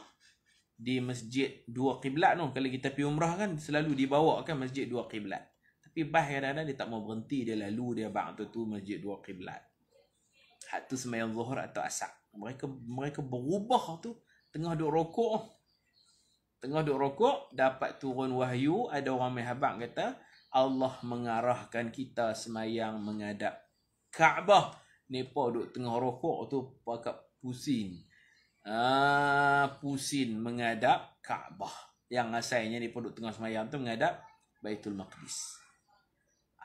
di masjid dua kiblat tu. Kalau kita pergi umrah kan selalu dibawa kan masjid dua kiblat. Tapi bah kadang-kadang dia tak mau berhenti dia lalu dia bang tu tu masjid dua kiblat. Hak tu sembahyang zuhur atau asar. Mereka mereka berubah tu tengah duk rokok. Tengah duk rokok dapat turun wahyu ada orang mai habaq kata Allah mengarahkan kita semayang menghadap Kaabah. Nepa duk tengah rokok tu pakat pusing. Ah pusing menghadap Kaabah. Yang asalnya ni duk tengah semayang tu menghadap Baitul Maqdis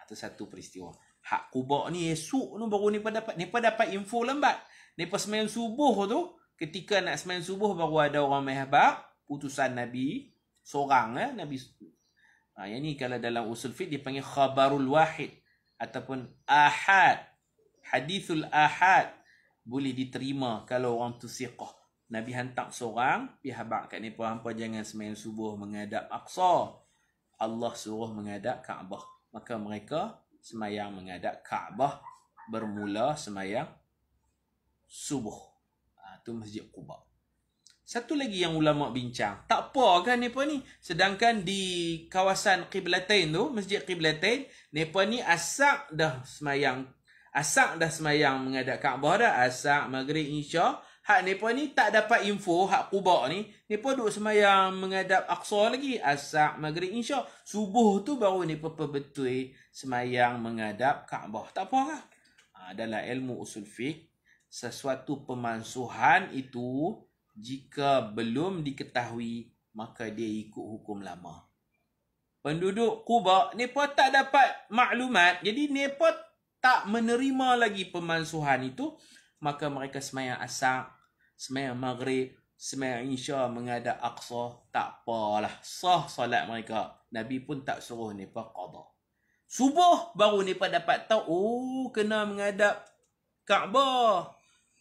atas satu peristiwa. Hak kubak ni esok tu baru mereka dapat. Mereka dapat info lambat. Mereka semayang subuh tu, ketika nak semayang subuh baru ada orang mehabak, putusan Nabi, seorang eh, Nabi. Ha, yang ni kalau dalam usul fit dipanggil khabarul wahid. Ataupun ahad. Hadithul ahad. Boleh diterima kalau orang tu siqah. Nabi hantar seorang, pihabak kat mereka, hampa jangan semayang subuh menghadap aqsa. Allah suruh menghadap Kaabah maka mereka semayang menghadap Kaabah bermula semayang subuh. Ha, tu Masjid Quba. Satu lagi yang ulama bincang. Tak apa kan mereka ni? Sedangkan di kawasan Qiblatain tu, Masjid Qiblatain, mereka ni asak dah semayang. Asak dah semayang menghadap Kaabah dah. Asak, Maghrib, Insya'a. Hak mereka ni tak dapat info hak Quba ni. Mereka duduk semayang mengadap Aqsa lagi. Asak Maghrib Insya. Subuh tu baru mereka perbetul semayang mengadap Kaabah. Tak apa lah. Ha, dalam ilmu usul fiqh, sesuatu pemansuhan itu jika belum diketahui maka dia ikut hukum lama. Penduduk Quba, mereka tak dapat maklumat. Jadi mereka tak menerima lagi pemansuhan itu maka mereka semayang asar, semayang maghrib, semayang insya mengada aqsa, tak apalah. Sah solat mereka. Nabi pun tak suruh mereka qadha. Subuh baru mereka dapat tahu, oh kena mengadap Kaabah.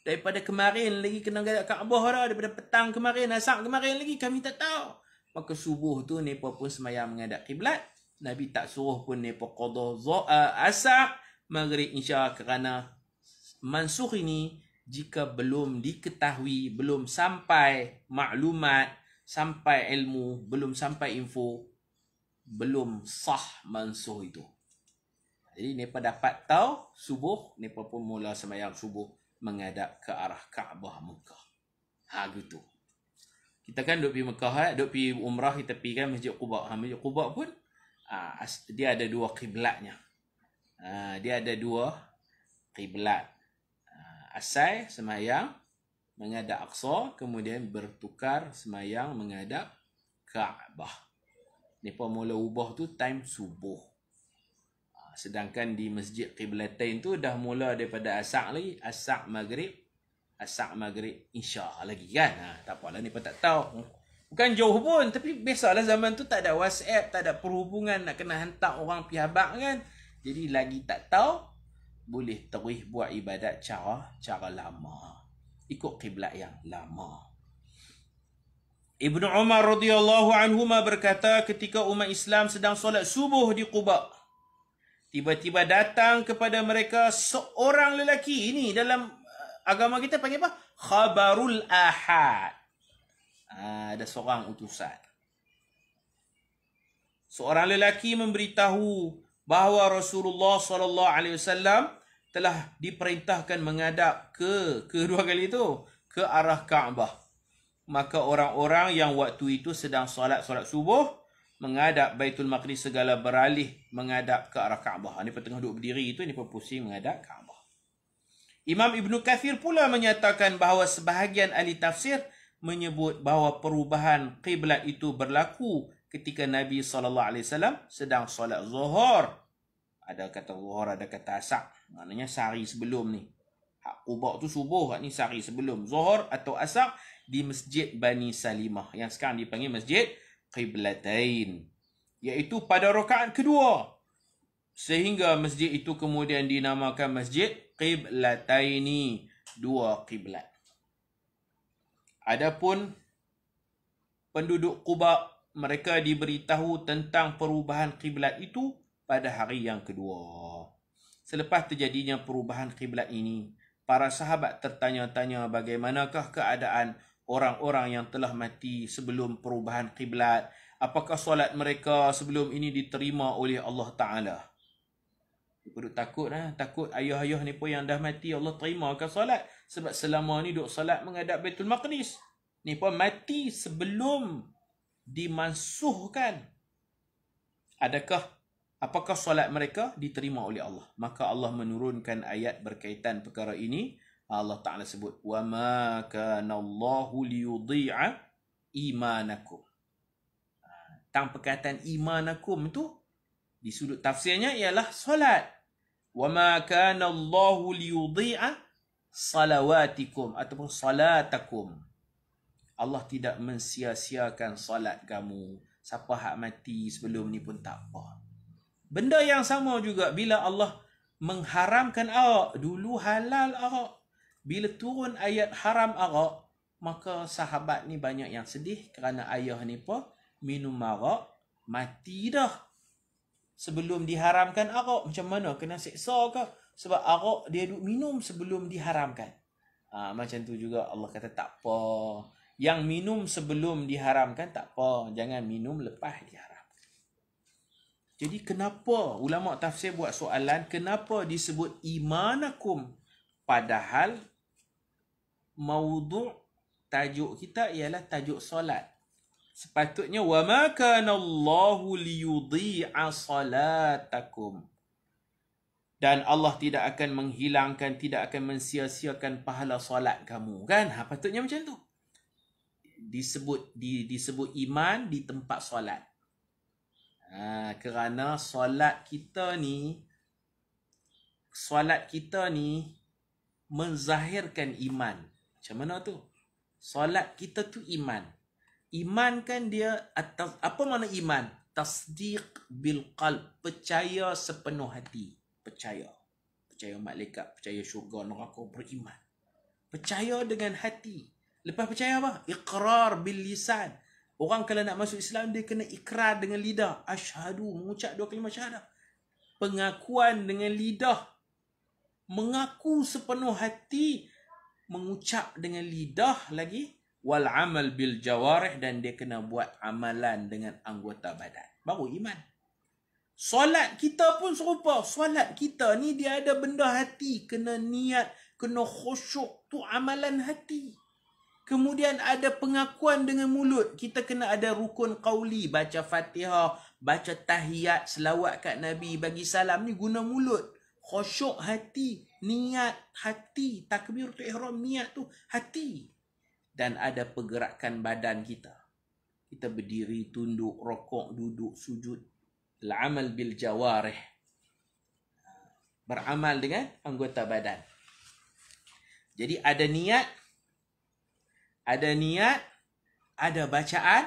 Daripada kemarin lagi kena mengadap Kaabah dah. Daripada petang kemarin, asar kemarin lagi kami tak tahu. Maka subuh tu mereka pun semayang mengadap kiblat. Nabi tak suruh pun mereka qadha uh, asar. Maghrib insya kerana mansuh ini jika belum diketahui, belum sampai maklumat, sampai ilmu, belum sampai info, belum sah mansuh itu. Jadi ni pada dapat tahu subuh, ni pun mula semayang subuh menghadap ke arah Kaabah Mekah. Ha gitu. Kita kan duduk pergi Mekah, eh, duduk pergi Umrah, kita pergi kan Masjid Quba. Ha, Masjid Quba pun ha, dia ada dua kiblatnya. Ha, dia ada dua kiblat asai semayang menghadap Aqsa kemudian bertukar semayang menghadap Kaabah. Depa mula ubah tu time subuh. Ah, sedangkan di Masjid Qiblatain tu dah mula daripada asak lagi, asak maghrib, asak maghrib insya lagi kan. Ha, tak apalah ni pun tak tahu. Bukan jauh pun tapi biasalah zaman tu tak ada WhatsApp, tak ada perhubungan nak kena hantar orang pihak bank kan. Jadi lagi tak tahu boleh terus buat ibadat cara cara lama ikut kiblat yang lama Ibnu Umar radhiyallahu anhu berkata ketika umat Islam sedang solat subuh di Quba tiba-tiba datang kepada mereka seorang lelaki ini dalam uh, agama kita panggil apa khabarul ahad ah, ada seorang utusan seorang lelaki memberitahu bahawa Rasulullah sallallahu alaihi wasallam telah diperintahkan menghadap ke kedua kali itu ke arah Kaabah. Maka orang-orang yang waktu itu sedang solat solat subuh menghadap Baitul Maqdis segala beralih menghadap ke arah Kaabah. Ini tengah duduk berdiri itu ini pusing menghadap Kaabah. Imam Ibn Kathir pula menyatakan bahawa sebahagian ahli tafsir menyebut bahawa perubahan kiblat itu berlaku ketika Nabi sallallahu alaihi wasallam sedang solat zuhur. Ada kata zuhur, ada kata asar. Maknanya sehari sebelum ni. Hak Quba tu subuh, hak ni sehari sebelum zuhur atau asar di Masjid Bani Salimah yang sekarang dipanggil Masjid Qiblatain. yaitu pada rakaat kedua. Sehingga masjid itu kemudian dinamakan Masjid Qiblataini. Dua kiblat. Adapun penduduk Quba mereka diberitahu tentang perubahan kiblat itu pada hari yang kedua. Selepas terjadinya perubahan kiblat ini, para sahabat tertanya-tanya bagaimanakah keadaan orang-orang yang telah mati sebelum perubahan kiblat? Apakah solat mereka sebelum ini diterima oleh Allah Taala? Duduk takut lah. Takut ayah-ayah ni pun yang dah mati. Allah terima, terimakan solat. Sebab selama ni duduk solat menghadap betul Maqdis. Ni pun mati sebelum dimansuhkan adakah apakah solat mereka diterima oleh Allah maka Allah menurunkan ayat berkaitan perkara ini Allah Taala sebut wa ma kana Allahu liyudhi'a imanakum ha, tang perkataan imanakum tu di sudut tafsirnya ialah solat wa ma kana Allahu liyudhi'a salawatikum ataupun salatakum Allah tidak mensia-siakan salat kamu. Siapa hak mati sebelum ni pun tak apa. Benda yang sama juga bila Allah mengharamkan awak, dulu halal awak. Bila turun ayat haram awak, maka sahabat ni banyak yang sedih kerana ayah ni pun minum arak, mati dah. Sebelum diharamkan arak, macam mana? Kena seksa ke? Sebab arak dia duduk minum sebelum diharamkan. Ha, macam tu juga Allah kata tak apa yang minum sebelum diharamkan tak apa jangan minum lepas diharam jadi kenapa ulama tafsir buat soalan kenapa disebut imanakum padahal maudhu tajuk kita ialah tajuk solat sepatutnya wa ma kana Allahu liyudhi'a salatakum dan Allah tidak akan menghilangkan, tidak akan mensia-siakan pahala solat kamu. Kan? Ha, patutnya macam tu disebut di, disebut iman di tempat solat. Ha, kerana solat kita ni solat kita ni menzahirkan iman. Macam mana tu? Solat kita tu iman. Iman kan dia atas apa makna iman? Tasdiq bil qalb, percaya sepenuh hati. Percaya. Percaya malaikat, percaya syurga neraka beriman. Percaya dengan hati, Lepas percaya apa? Iqrar bil lisan. Orang kalau nak masuk Islam dia kena ikrar dengan lidah. Ashadu mengucap dua kalimat syahadah. Pengakuan dengan lidah. Mengaku sepenuh hati mengucap dengan lidah lagi wal amal bil jawarih dan dia kena buat amalan dengan anggota badan. Baru iman. Solat kita pun serupa. Solat kita ni dia ada benda hati. Kena niat, kena khusyuk. Tu amalan hati. Kemudian ada pengakuan dengan mulut. Kita kena ada rukun qawli. Baca fatihah, baca tahiyat, selawat kat Nabi. Bagi salam ni guna mulut. Khosyuk hati, niat hati. Takbir tu ihram niat tu hati. Dan ada pergerakan badan kita. Kita berdiri, tunduk, rokok, duduk, sujud. Al-amal bil jawarih. Beramal dengan anggota badan. Jadi ada niat, ada niat, ada bacaan,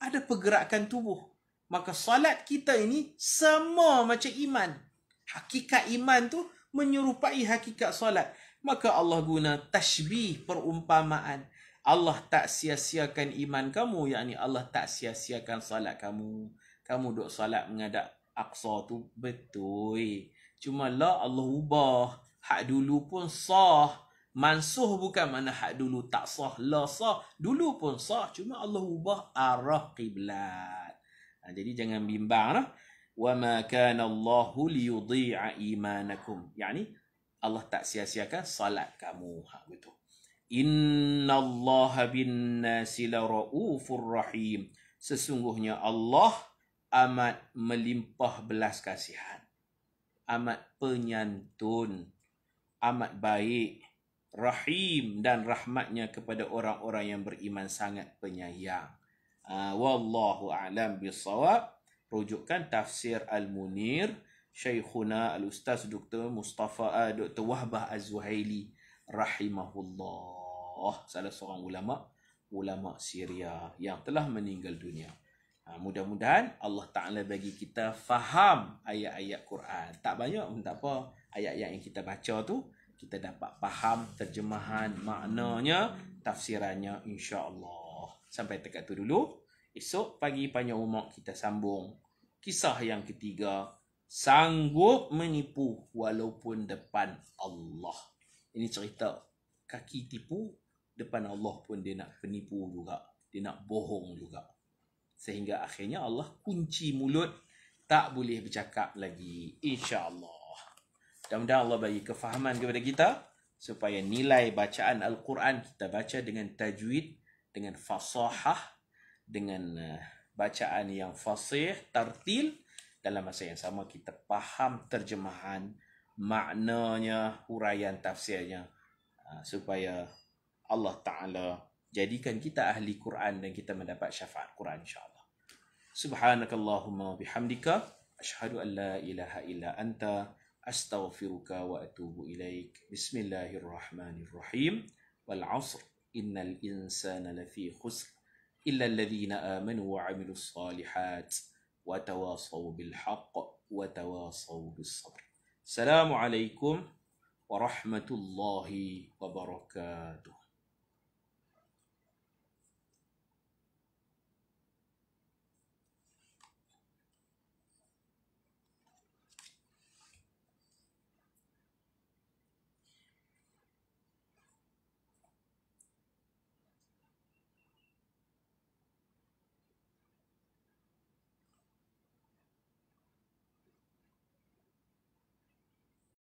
ada pergerakan tubuh. Maka solat kita ini semua macam iman. Hakikat iman tu menyerupai hakikat solat. Maka Allah guna tashbih perumpamaan. Allah tak sia-siakan iman kamu, yakni Allah tak sia-siakan salat kamu. Kamu duk salat mengadap aqsa tu betul. Cuma lah Allah ubah. Hak dulu pun sah. Mansuh bukan mana hak dulu tak sah. lah sah. Dulu pun sah. Cuma Allah ubah arah qiblat. Ha, jadi jangan bimbang lah. وَمَا كَانَ اللَّهُ لِيُضِيعَ إِيمَانَكُمْ Yang ni Allah tak sia-siakan salat kamu. Ha, betul. إِنَّ اللَّهَ بِالنَّاسِ لَرَؤُوفُ rahim. Sesungguhnya Allah amat melimpah belas kasihan. Amat penyantun. Amat baik rahim dan rahmatnya kepada orang-orang yang beriman sangat penyayang. Ah, wallahu a'lam bisawab. Rujukan tafsir Al-Munir Syekhuna Al-Ustaz Dr. Mustafa ah, Dr. Wahbah Az-Zuhaili rahimahullah. Salah seorang ulama ulama Syria yang telah meninggal dunia. Ah, mudah-mudahan Allah Ta'ala bagi kita faham ayat-ayat Quran. Tak banyak pun tak apa ayat-ayat yang kita baca tu kita dapat faham terjemahan maknanya tafsirannya insya-Allah. Sampai dekat tu dulu. Esok pagi panjang umur kita sambung kisah yang ketiga sanggup menipu walaupun depan Allah. Ini cerita kaki tipu depan Allah pun dia nak penipu juga. Dia nak bohong juga. Sehingga akhirnya Allah kunci mulut tak boleh bercakap lagi insya-Allah. Mudah-mudahan Allah bagi kefahaman kepada kita supaya nilai bacaan Al-Quran kita baca dengan tajwid, dengan fasahah, dengan eh, bacaan yang fasih, tartil dalam masa yang sama kita faham terjemahan maknanya, huraian tafsirnya eh, supaya Allah Ta'ala jadikan kita ahli Quran dan kita mendapat syafaat Quran insyaAllah. Subhanakallahumma bihamdika. Ashadu an la ilaha illa anta. أستغفرك وأتوب إليك بسم الله الرحمن الرحيم والعصر إن الإنسان لفي خسر إلا الذين آمنوا وعملوا الصالحات وتواصوا بالحق وتواصوا بالصبر السلام عليكم ورحمة الله وبركاته